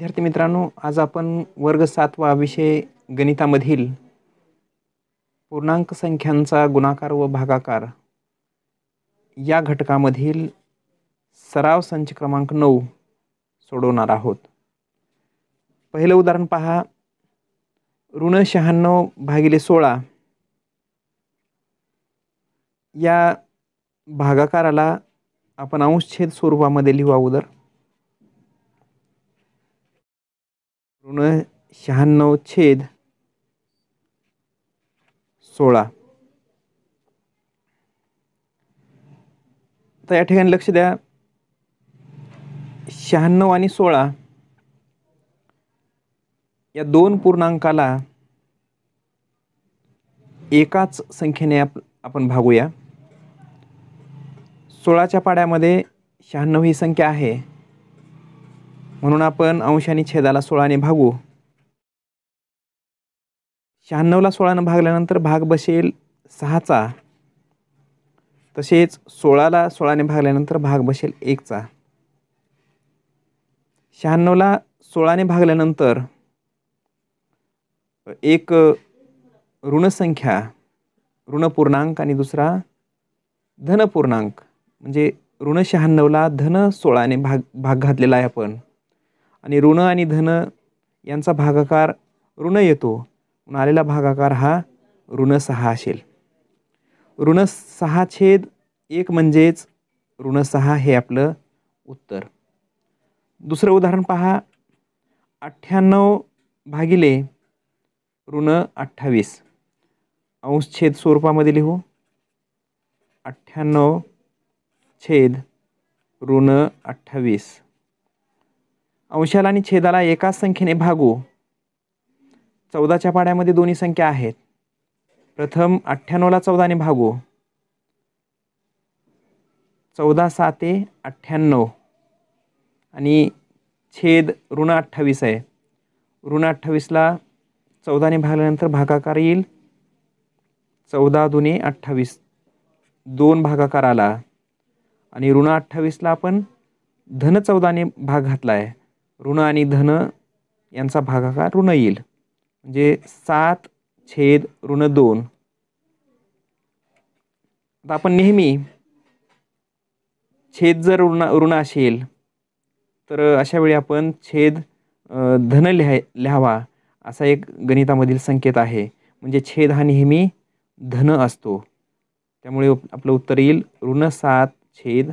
विद्यार्थी मित्रांनो आज आपण वर्ग सातवा विषय गणितामधील पूर्णांक संख्यांचा गुणाकार व भागाकार या घटकामधील सराव संच क्रमांक नऊ सोडवणार आहोत पहिलं उदाहरण पहा ऋण शहाण्णव भागिले सोळा या भागाकाराला आपण अंशछेद स्वरूपामध्ये लिहू अगोदर ऋण शहाण्णव छेद सोळा तर या ठिकाणी लक्ष द्या शहाण्णव आणि सोळा या दोन पूर्णांकाला एकाच संख्येने आप आपण भागूया सोळाच्या पाड्यामध्ये शहाण्णव ही संख्या आहे म्हणून आपण अंश आणि छेदाला सोळाने भागू शहाण्णवला सोळानं भागल्यानंतर भाग बसेल सहाचा तसेच सोळाला सोळाने भागल्यानंतर भाग बसेल एकचा शहाण्णवला सोळाने भागल्यानंतर एक ऋणसंख्या ऋणपूर्णांक आणि दुसरा धनपूर्णांक म्हणजे ऋण शहाण्णवला धन सोळाने भाग भाग घातलेला आहे आपण आणि ऋण आणि धन यांचा भागाकार ऋण येतो म्हणून आलेला भागाकार हा ऋण सहा असेल ऋण सहा छेद एक म्हणजेच ऋण सहा हे आपलं उत्तर दुसरं उदाहरण पहा अठ्ठ्याण्णव भागिले ऋण अठ्ठावीस अंश छेद स्वरूपामध्ये लिहू अठ्ठ्याण्णव छेद ऋण अठ्ठावीस अंशाला आणि छेदाला एकाच संख्येने भागू चौदाच्या पाड्यामध्ये दोन्ही संख्या आहेत प्रथम अठ्ठ्याण्णवला चौदाने भागू चौदा साते अठ्ठ्याण्णव आणि छेद ऋण अठ्ठावीस आहे ऋण अठ्ठावीसला चौदाने भागल्यानंतर भागाकार येईल चौदा दुने अठ्ठावीस दोन भागाकार आला आणि ऋण अठ्ठावीसला आपण धन चौदाने भाग घातला आहे ऋण आणि धन यांचा भागाकार ऋण येईल म्हणजे सात छेद ऋण दोन आता आपण नेहमी छेद जर ऋण ऋण असेल तर अशा वेळी आपण छेद धन लिहाय लिहावा असा एक गणितामधील संकेत आहे म्हणजे छेद हा नेहमी धन असतो त्यामुळे आपलं उत्तर येईल ऋण सात छेद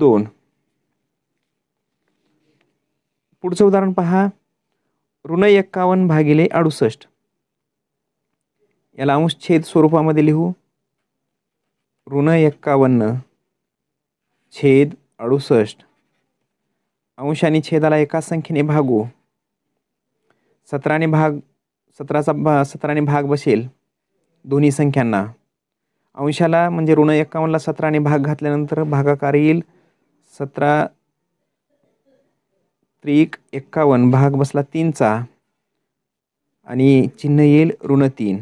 दोन पुढचं उदाहरण पहा ऋण एक्कावन्न भागिले अडुसष्ट याला अंश छेद स्वरूपामध्ये लिहू ऋण एक्कावन्न छेद अडुसष्ट अंश आणि छेदाला एकाच संख्येने भागू सतराने भाग सतराचा भा सतराने भाग बसेल दोन्ही संख्यांना अंशाला म्हणजे ऋण एक्कावन्नला सतराने भाग घातल्यानंतर भागाकार येईल सतरा त्रिक एक्कावन्न भाग बसला तीनचा आणि चिन्ह येईल ऋण तीन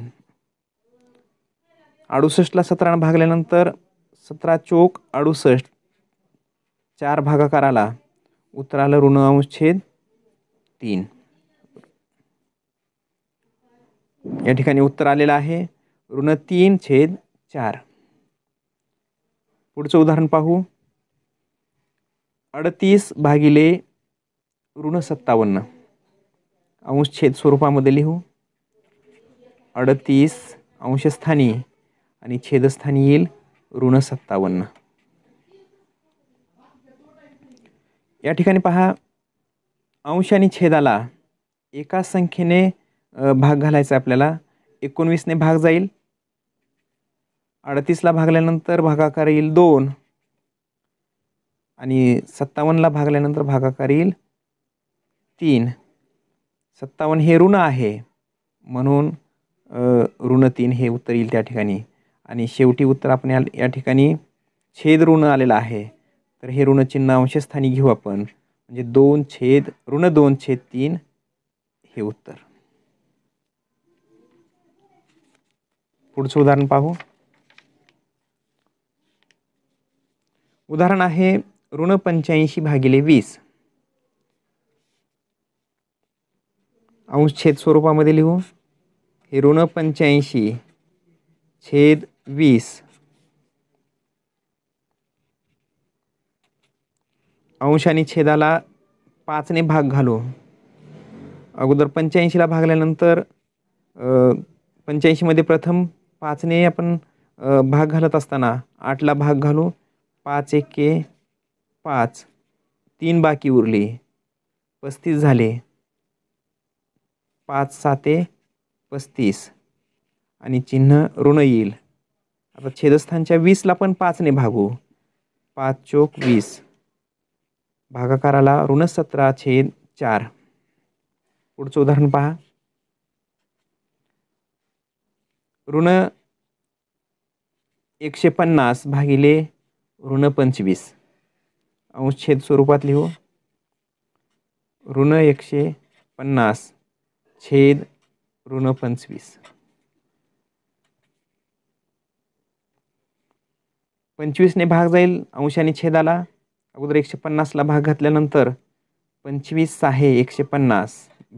अडुसष्टला सतरा भागल्यानंतर सतरा चोक अडुसष्ट चार भागाकार आला उत्तराला ऋण छेद तीन या ठिकाणी उत्तर आलेलं आहे ऋण तीन छेद चार पुढचं उदाहरण पाहू अडतीस भागिले ऋण सत्तावन्न छेद स्वरूपामध्ये लिहू अडतीस अंशस्थानी आणि छेदस्थानी येईल ऋण सत्तावन्न या ठिकाणी पहा अंश आणि छेदाला एका संख्येने भाग घालायचा आपल्याला एकोणवीसने भाग जाईल अडतीसला भागल्यानंतर भागाकार येईल दोन आणि सत्तावन्नला भागल्यानंतर भागाकार येईल तीन सत्तावन्न हे ऋण आहे म्हणून ऋण तीन हे उत्तर येईल त्या ठिकाणी आणि शेवटी उत्तर आपण या ठिकाणी छेद ऋण आलेलं आहे तर हे ऋण चिन्ह अंशस्थानी घेऊ आपण म्हणजे दोन छेद ऋण दोन छेद तीन हे उत्तर पुढचं उदाहरण पाहू उदाहरण आहे ऋण पंच्याऐंशी भागिले वीस अंश छेद स्वरूपामध्ये लिहू हे ऋण पंच्याऐंशी छेद वीस अंश आणि छेदाला पाचने भाग घालू अगोदर पंच्याऐंशीला भागल्यानंतर पंच्याऐंशीमध्ये प्रथम पाचने आपण भाग घालत असताना आठला भाग घालू पाच एके पाच तीन बाकी उरली पस्तीस झाले पाच साते पस्तीस आणि चिन्ह ऋण येईल आता छेदस्थानच्या वीसला पण पाचने भागू पाच चोक वीस भागाकाराला ऋण सतरा छेद चार पुढचं उदाहरण पहा ऋण एकशे पन्नास भागिले ऋण पंचवीस अंश छेद स्वरूपात लिहू ऋण एकशे पन्नास छेद ऋण पंचवीस पंचवीसने भाग जाईल अंशाने छेदाला अगोदर एकशे पन्नासला भाग घातल्यानंतर पंचवीस सहा एकशे पन्नास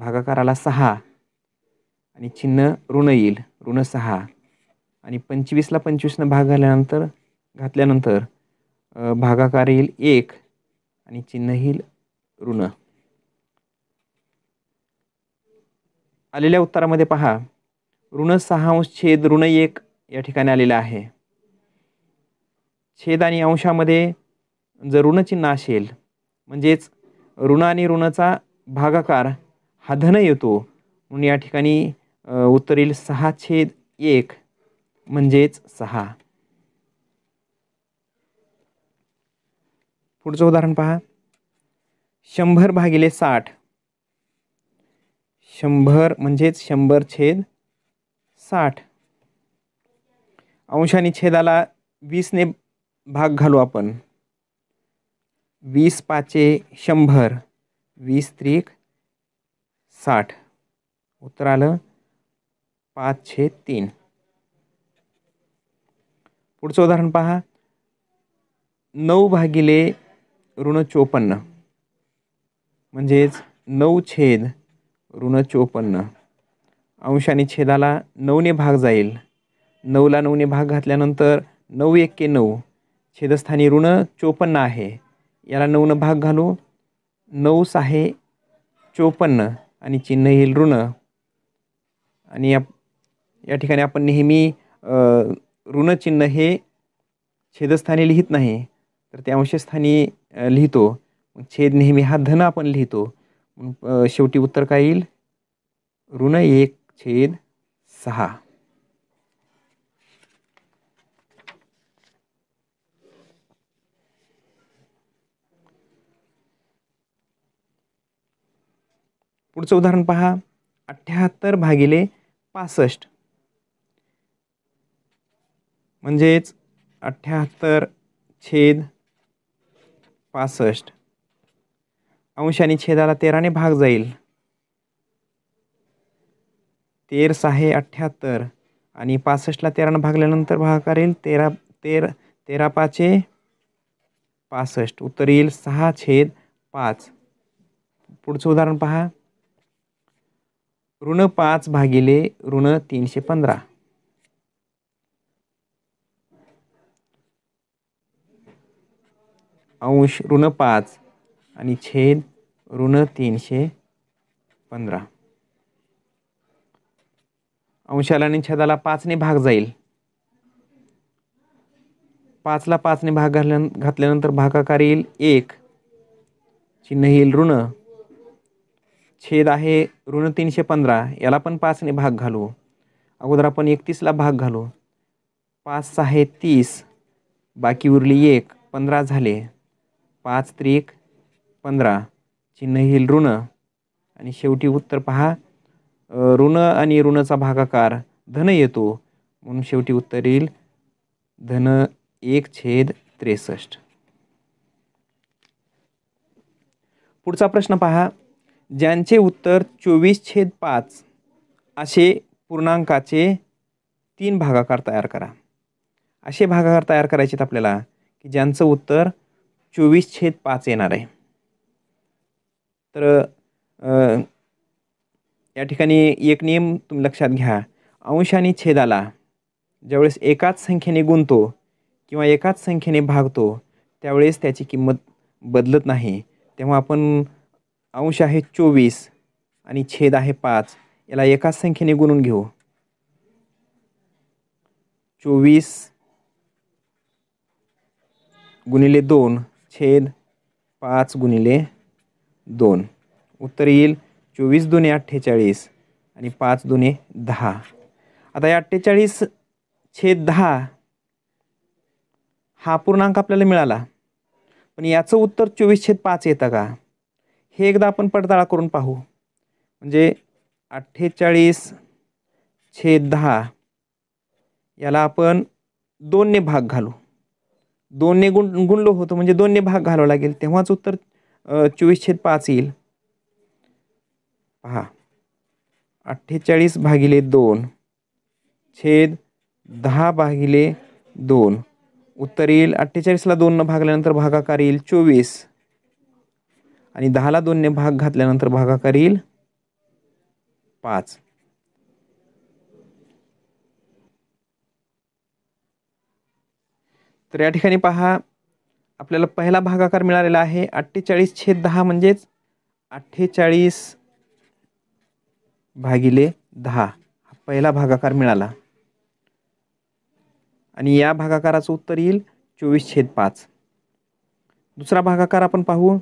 भागाकाराला सहा आणि चिन्ह ऋण येईल ऋण सहा आणि पंचवीसला पंचवीसनं भाग घाल्यानंतर घातल्यानंतर भागाकार येईल एक आणि चिन्ह येईल ऋण आलेल्या उत्तरामध्ये पहा ऋण सहा अंश छेद ऋण एक या ठिकाणी आलेला आहे छेद आणि अंशामध्ये जर ऋणचिन्ह असेल म्हणजेच ऋण आणि ऋणाचा भागाकार हा धन येतो म्हणून या ठिकाणी उत्तरील सहा छेद एक म्हणजेच सहा पुढचं उदाहरण पहा शंभर भागिले साठ शंभर म्हणजेच शंभर छेद साठ आणि छेदाला वीसने भाग घालू आपण वीस पाचे शंभर वीस त्रिक साठ उत्तर आलं पाच छेद तीन पुढचं उदाहरण पहा नऊ भागिले ऋण चोपन्न म्हणजेच नऊ छेद ऋण चोपन्न आणि छेदाला नऊने भाग जाईल नऊला नऊने भाग घातल्यानंतर नऊ एक्के नऊ छेदस्थानी ऋण चोपन्न आहे याला नऊनं भाग घालू नऊ सहा चोपन्न आणि चिन्ह येईल ऋण आणि या या ठिकाणी आपण नेहमी ऋणचिन्ह हे छेदस्थानी लिहित नाही तर त्या अंशस्थानी लिहितो छेद नेहमी हा धन आपण लिहितो शेवटी उत्तर काय येईल ऋण एक छेद सहा पुढचं उदाहरण पहा अठ्याहत्तर भागिले पासष्ट म्हणजेच अठ्ठ्याहत्तर छेद पासष्ट अंशाने छेदाला तेराने भाग जाईल तेर सहा अठ्ठ्याहत्तर आणि पासष्टला तेराने भागल्यानंतर भाग करेल तेरा तेर तेरा पाचे पासष्ट उत्तर येईल सहा छेद पाच पुढचं उदाहरण पहा ऋण पाच भागिले ऋण तीनशे पंधरा अंश ऋण पाच आणि छेद ऋण तीनशे पंधरा अंशाला आणि छेदाला पाचने भाग जाईल पाचला पाचने भाग घातल्या घातल्यानंतर भागाकार येईल एक चिन्ह येईल ऋण छेद आहे ऋण तीनशे पंधरा याला पण पाचने भाग घालू अगोदर आपण एकतीसला भाग घालू पाच सहा तीस बाकी उरली एक पंधरा झाले पाच त्रिक पंधरा चिन्ह येईल ऋण आणि शेवटी उत्तर पहा ऋण आणि ऋणचा भागाकार धन येतो म्हणून शेवटी उत्तर येईल धन एक छेद त्रेसष्ट पुढचा प्रश्न पहा ज्यांचे उत्तर चोवीस छेद पाच असे पूर्णांकाचे तीन भागाकार तयार करा असे भागाकार तयार करायचे आहेत आपल्याला की ज्यांचं उत्तर चोवीस छेद पाच येणार आहे तर या ठिकाणी एक नियम तुम्ही लक्षात घ्या अंश आणि छेदाला ज्यावेळेस एकाच संख्येने गुंतो किंवा एकाच संख्येने भागतो त्यावेळेस त्याची किंमत बदलत नाही तेव्हा आपण अंश आहे चोवीस आणि छेद आहे पाच याला एकाच संख्येने गुणून घेऊ चोवीस गुणिले दोन छेद पाच गुणिले दोन उत्तर येईल चोवीस दोन्ही अठ्ठेचाळीस आणि पाच दुने दहा आता या अठ्ठेचाळीस छेद दहा हा पूर्णांक आपल्याला मिळाला पण याचं उत्तर चोवीस छेद पाच येतं का हे एकदा आपण पडताळा करून पाहू म्हणजे अठ्ठेचाळीस छेद दहा याला आपण दोनने भाग घालू दोनने गुण गुणलो होतो म्हणजे दोनने भाग घालावा लागेल तेव्हाच उत्तर चोवीस छेद पाच येईल पहा अठ्ठेचाळीस भागिले दोन छेद दहा भागिले दोन उत्तर येईल अठ्ठेचाळीसला दोननं भागल्यानंतर भागाकार येईल चोवीस आणि दहाला दोनने भाग घातल्यानंतर भागाकार येईल पाच तर या ठिकाणी पहा आपल्याला पहिला भागाकार मिळालेला आहे अठ्ठेचाळीस छेद दहा म्हणजेच अठ्ठेचाळीस भागिले दहा हा पहिला भागाकार मिळाला आणि या भागाकाराचं उत्तर येईल चोवीस छेद पाच दुसरा भागाकार आपण पाहू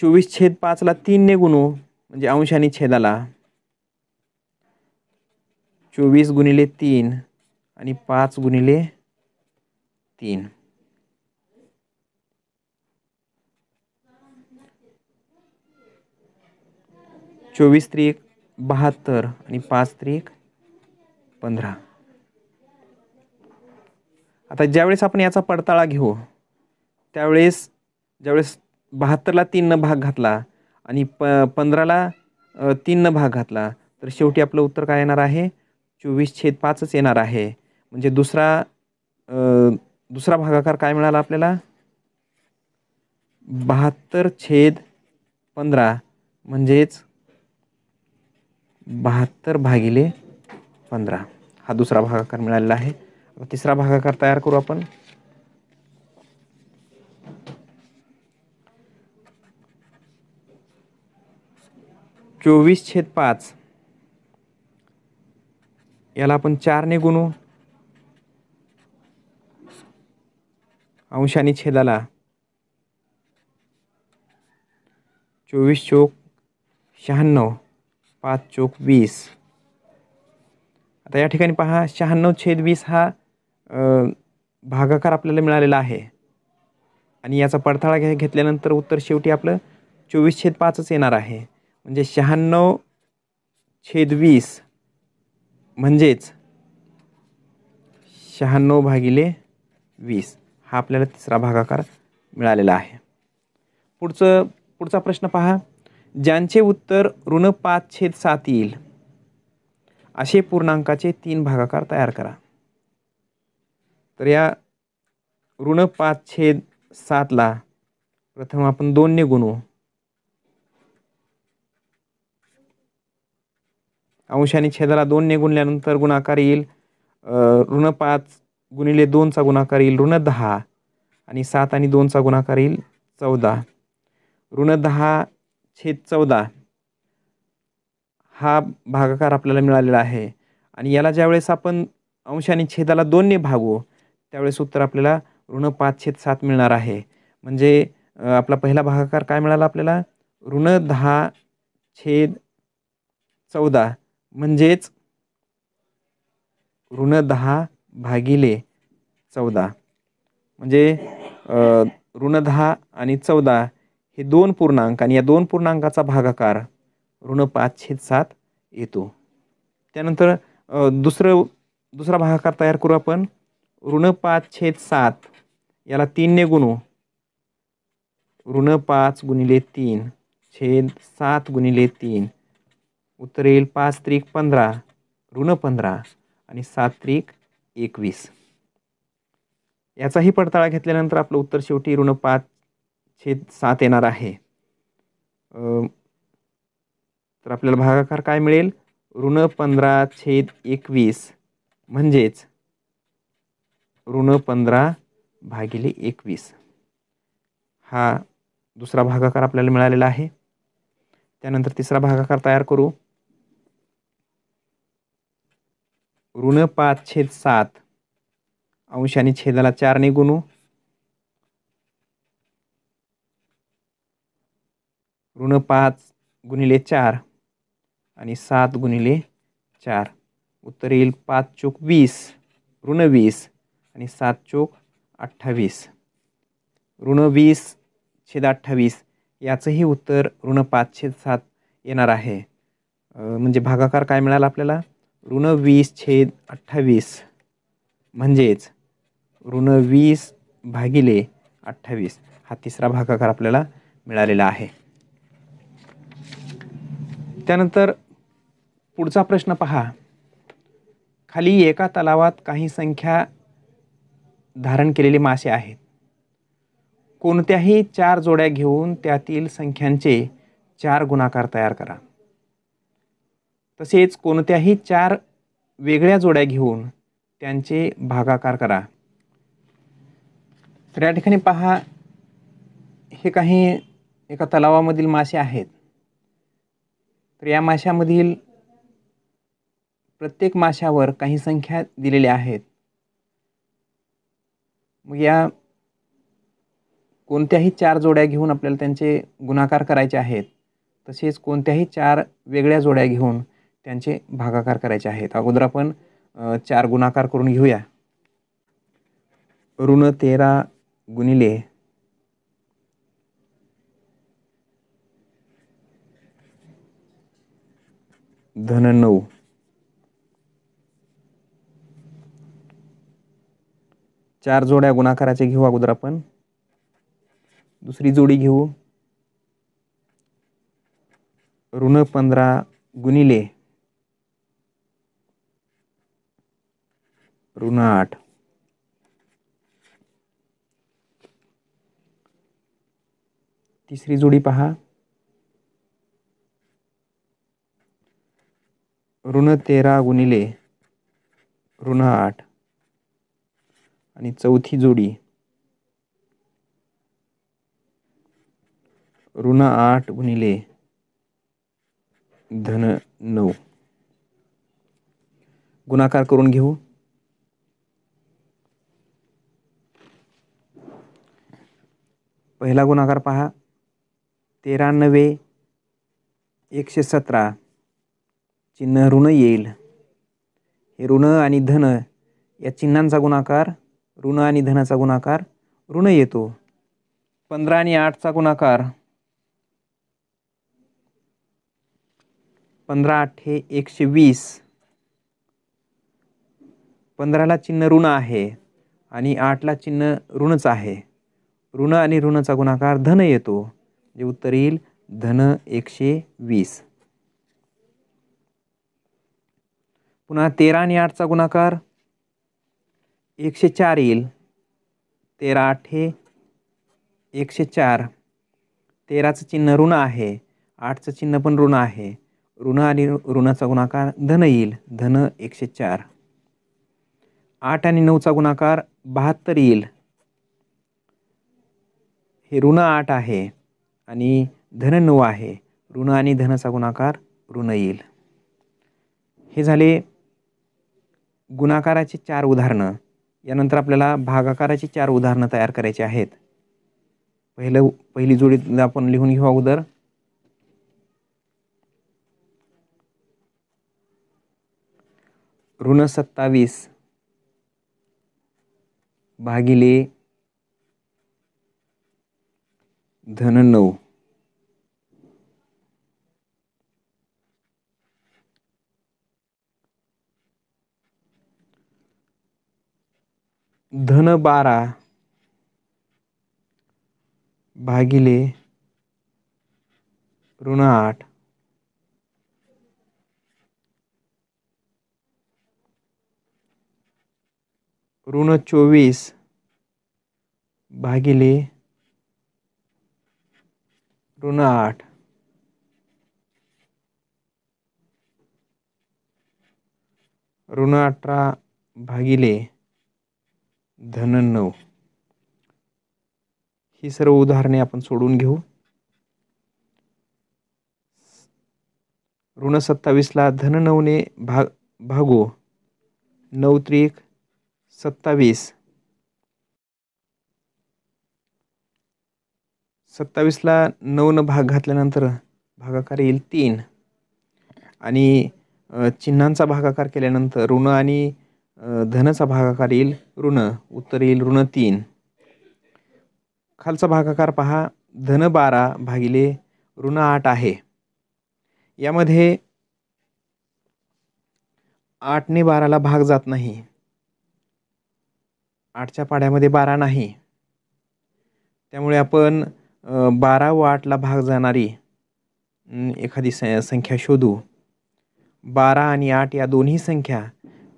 चोवीस छेद पाचला तीन ने गुणू म्हणजे अंशाने छेदाला चोवीस गुणिले तीन आणि पाच गुणिले तीन चोवीस त्रिक बहात्तर आणि पाच त्रिक पंधरा आता ज्यावेळेस आपण याचा पडताळा घेऊ त्यावेळेस ज्यावेळेस बहात्तरला तीननं भाग घातला आणि प पंधराला तीननं भाग घातला तर शेवटी आपलं उत्तर काय येणार आहे चोवीस छेद पाचच येणार आहे म्हणजे दुसरा दुसरा भागाकार काय मिळाला आपल्याला बहात्तर छेद पंधरा म्हणजेच बहात्तर भागिले पंधरा हा दुसरा भागाकार मिळालेला आहे तिसरा भागाकार तयार करू आपण चोवीस छेद पाच याला आपण चारने गुणू अंशाने छेदाला चोवीस चोक शहाण्णव पाच चोक वीस आता या ठिकाणी पहा शहाण्णव छेद वीस हा भागाकार आपल्याला मिळालेला आहे आणि याचा पडताळा घ्या घेतल्यानंतर उत्तर शेवटी आपलं चोवीस छेद पाचच येणार आहे म्हणजे शहाण्णव छेद वीस म्हणजेच शहाण्णव भागिले वीस हा आपल्याला तिसरा भागाकार मिळालेला आहे पुढचं पुढचा प्रश्न पहा ज्यांचे उत्तर ऋण पाच छेद सात येईल असे पूर्णांकाचे तीन भागाकार तयार करा तर या ऋण पाच छेद सातला प्रथम आपण दोनने गुणू अंशाने छेदाला दोनने गुणल्यानंतर गुणाकार येईल ऋण पाच गुणिले दोनचा गुणाकार येईल ऋण दहा आणि सात आणि दोनचा गुणाकार येईल चौदा ऋण दहा छेद चौदा हा भागाकार आपल्याला मिळालेला आहे आणि याला ज्यावेळेस आपण अंश आणि छेदाला दोनने भागू त्यावेळेस उत्तर आपल्याला ऋण पाच छेद सात मिळणार आहे म्हणजे आपला पहिला भागाकार काय मिळाला आपल्याला ऋण दहा छेद चौदा म्हणजेच ऋण दहा भागिले चौदा म्हणजे ऋण दहा आणि चौदा हे दोन पूर्णांक आणि या दोन पूर्णांकाचा भागाकार ऋण पाच छेद सात येतो त्यानंतर दुसरं दुसरा भागाकार तयार करू आपण ऋण पाच छेद सात याला तीनने गुणू ऋण पाच गुणिले तीन छेद सात गुणिले तीन उत्तर येईल पाच त्रिक पंधरा ऋण पंधरा आणि सात त्रिक एकवीस याचाही पडताळा घेतल्यानंतर आपलं उत्तर शेवटी ऋण पाच छेद सात येणार आहे तर आपल्याला भागाकार काय मिळेल ऋण पंधरा छेद एकवीस म्हणजेच ऋण पंधरा भागिले एकवीस हा दुसरा भागाकार आपल्याला मिळालेला आहे त्यानंतर तिसरा भागाकार तयार करू ऋण पाच छेद सात अंश आणि छेदाला चारने गुणू ऋण पाच गुणिले चार आणि सात गुणिले चार उत्तर येईल पाच चोक वीस ऋण वीस आणि सात चोक अठ्ठावीस ऋण वीस छेद अठ्ठावीस याचंही उत्तर ऋण पाच छेद सात येणार आहे म्हणजे भागाकार काय मिळाला आपल्याला ऋण वीस छेद अठ्ठावीस म्हणजेच ऋण वीस भागिले अठ्ठावीस हा तिसरा भागाकार आपल्याला मिळालेला आहे त्यानंतर पुढचा प्रश्न पहा खाली एका तलावात काही संख्या धारण केलेले मासे आहेत कोणत्याही चार जोड्या घेऊन त्यातील संख्यांचे चार गुणाकार तयार करा तसेच कोणत्याही चार वेगळ्या जोड्या घेऊन त्यांचे भागाकार करा तर या ठिकाणी पहा हे काही एका तलावामधील मासे आहेत तर या माशामधील प्रत्येक माशावर काही संख्या दिलेल्या आहेत मग या कोणत्याही चार जोड्या घेऊन आपल्याला त्यांचे गुणाकार करायचे आहेत तसेच कोणत्याही चार वेगळ्या जोड्या घेऊन त्यांचे भागाकार करायचे आहेत अगोदर आपण चार गुणाकार करून घेऊया ऋण तेरा गुणिले धन नऊ चार जोड्या गुणाकाराचे घेऊ अगोदर आपण दुसरी जोडी घेऊ ऋण पंधरा गुणिले ऋण आठ तिसरी जोडी पहा ऋण तेरा गुणिले ऋण आठ आणि चौथी जोडी ऋण आठ गुणिले धन नऊ गुणाकार करून घेऊ पहिला गुणाकार पहा तेरा नवे एकशे सतरा चिन्ह ऋण येईल हे ऋण आणि धन या चिन्हांचा गुणाकार ऋण आणि धनाचा गुणाकार ऋण येतो पंधरा आणि आठचा गुणाकार पंधरा आठ हे एकशे वीस पंधराला चिन्ह ऋण आहे आणि आठला चिन्ह ऋणच आहे ऋण आणि ऋणचा गुणाकार धन येतो म्हणजे उत्तर येईल धन एकशे वीस पुन्हा तेरा आणि आठचा गुणाकार एकशे चार येईल तेरा हे एकशे चार तेराचं चिन्ह ऋण आहे आठचं चिन्ह पण ऋण आहे ऋण आणि ऋणाचा गुणाकार धन येईल धन एकशे चार आठ आणि नऊचा गुणाकार बहात्तर येईल हे ऋण आठ आहे आणि धन नऊ आहे ऋण आणि धनचा गुणाकार ऋण येईल हे झाले गुणाकाराचे चार उदाहरणं यानंतर आपल्याला भागाकाराची चार उदाहरणं तयार करायची आहेत पहिलं पहिली जोडी आपण लिहून घेऊ अगोदर ऋण सत्तावीस भागिले धन नऊ धन बारा भागिले ऋण आठ ऋण चोवीस भागिले ऋण आठ ऋण अठरा भागिले धन नऊ ही सर्व उदाहरणे आपण सोडून घेऊ ऋण सत्तावीसला धन नऊने भाग भागो नऊ त्रिक सत्तावीस सत्तावीसला नऊनं भाग घातल्यानंतर भागाकार येईल तीन आणि चिन्हांचा भागाकार केल्यानंतर ऋण आणि धनचा भागाकार येईल ऋण उत्तर येईल ऋण तीन खालचा भागाकार पहा धन बारा भागिले ऋण आठ आहे यामध्ये आठने बाराला भाग जात नाही आठच्या पाड्यामध्ये बारा नाही त्यामुळे आपण बारा व आठला भाग जाणारी एखादी स संख्या शोधू बारा आणि आठ या दोन्ही संख्या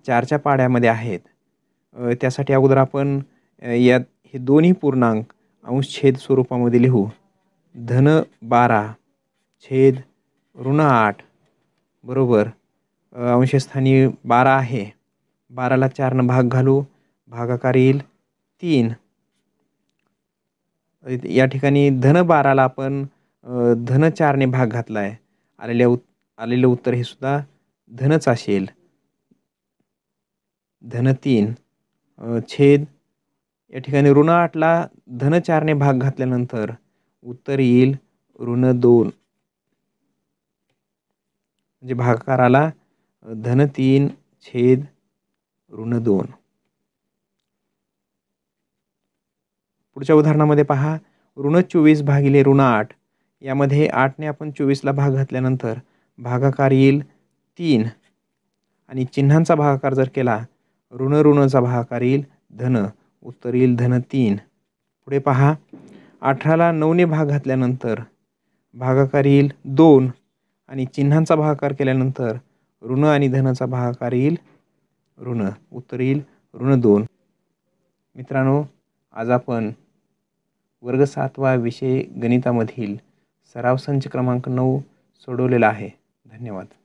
चारच्या पाड्यामध्ये आहेत त्यासाठी अगोदर आपण यात हे दोन्ही पूर्णांक अंश छेद स्वरूपामध्ये लिहू धन बारा छेद ऋण आठ बरोबर अंशस्थानी बारा आहे बाराला चारनं भाग घालू भागाकार येईल तीन या ठिकाणी धन बाराला आपण धनचारने भाग घातला आहे आलेल्या उत् आलेलं उत्तर हे सुद्धा धनच असेल धन तीन छेद या ठिकाणी ऋण आठला धनचारने भाग घातल्यानंतर उत्तर येईल ऋण दोन म्हणजे भागकाराला धन तीन छेद ऋण दोन पुढच्या उदाहरणामध्ये पहा ऋण चोवीस भागिले ऋण आठ यामध्ये आठने आपण चोवीसला भाग घातल्यानंतर भागाकार येईल तीन आणि चिन्हांचा भागाकार जर केला ऋण ऋणचा भागाकार येईल धन उत्तर येईल धन तीन पुढे पहा अठराला नऊने भाग घातल्यानंतर भागाकार येईल दोन आणि चिन्हांचा भागाकार केल्यानंतर ऋण आणि धनचा भागाकार येईल ऋण उत्तर येईल ऋण दोन मित्रांनो आज आपण वर्ग सातवा विषय गणितामधील सराव संच क्रमांक नऊ सोडवलेला आहे धन्यवाद